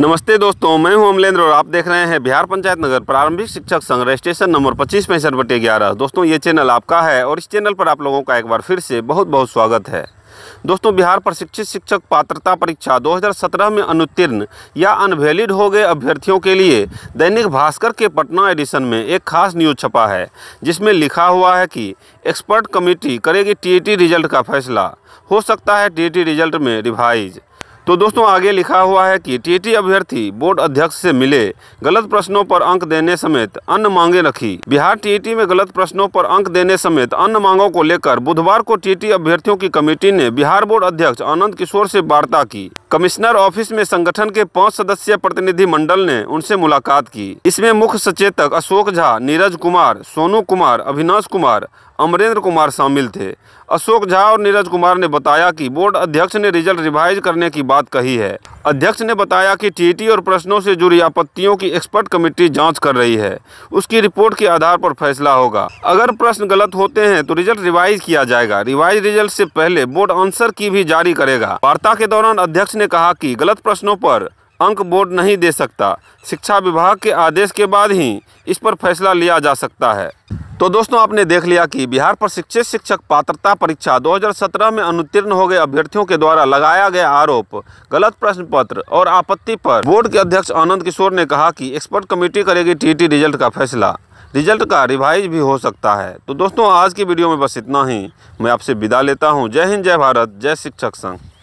नमस्ते दोस्तों मैं हूं अमलेंद्र और आप देख रहे हैं बिहार पंचायत नगर प्रारंभिक शिक्षक संघ रजिस्ट्रेशन नंबर पच्चीस पैंसठ बटे ग्यारह दोस्तों ये चैनल आपका है और इस चैनल पर आप लोगों का एक बार फिर से बहुत बहुत स्वागत है दोस्तों बिहार प्रशिक्षित शिक्षक पात्रता परीक्षा 2017 में अनुत्तीर्ण या अनवैलिड हो गए अभ्यर्थियों के लिए दैनिक भास्कर के पटना एडिशन में एक खास न्यूज छपा है जिसमें लिखा हुआ है कि एक्सपर्ट कमेटी करेगी टी रिजल्ट का फैसला हो सकता है टी रिजल्ट में रिवाइज तो दोस्तों आगे लिखा हुआ है कि टीटी अभ्यर्थी बोर्ड अध्यक्ष से मिले गलत प्रश्नों पर अंक देने समेत अन्य मांगे रखी बिहार टीटी में गलत प्रश्नों पर अंक देने समेत अन्य मांगों को लेकर बुधवार को टीटी अभ्यर्थियों की कमेटी ने बिहार बोर्ड अध्यक्ष आनंद किशोर से वार्ता की कमिश्नर ऑफिस में संगठन के पांच सदस्य प्रतिनिधि मंडल ने उनसे मुलाकात की इसमें मुख्य सचेतक अशोक झा नीरज कुमार सोनू कुमार अविनाश कुमार अमरेंद्र कुमार शामिल थे अशोक झा और नीरज कुमार ने बताया कि बोर्ड अध्यक्ष ने रिजल्ट रिवाइज करने की बात कही है अध्यक्ष ने बताया कि टीटी और प्रश्नों से जुड़ी आपत्तियों की एक्सपर्ट कमेटी जांच कर रही है उसकी रिपोर्ट के आधार पर फैसला होगा अगर प्रश्न गलत होते हैं तो रिजल्ट रिवाइज किया जाएगा रिवाइज रिजल्ट से पहले बोर्ड आंसर की भी जारी करेगा वार्ता के दौरान अध्यक्ष ने ने कहा कि गलत प्रश्नों पर अंक बोर्ड नहीं दे सकता शिक्षा विभाग के आदेश के बाद ही इस पर फैसला लिया जा सकता है तो दोस्तों आपने देख लिया कि बिहार प्रशिक्षित शिक्षक पात्रता परीक्षा 2017 में अनुत्तीर्ण हो गए अभ्यर्थियों के द्वारा लगाया गया आरोप गलत प्रश्न पत्र और आपत्ति पर बोर्ड के अध्यक्ष आनंद किशोर ने कहा कि एक्सपर्ट कमेटी करेगी टीटी रिजल्ट का फैसला रिजल्ट का रिवाइज भी हो सकता है तो दोस्तों आज की वीडियो में बस इतना ही मैं आपसे विदा लेता हूँ जय हिंद जय भारत जय शिक्षक संघ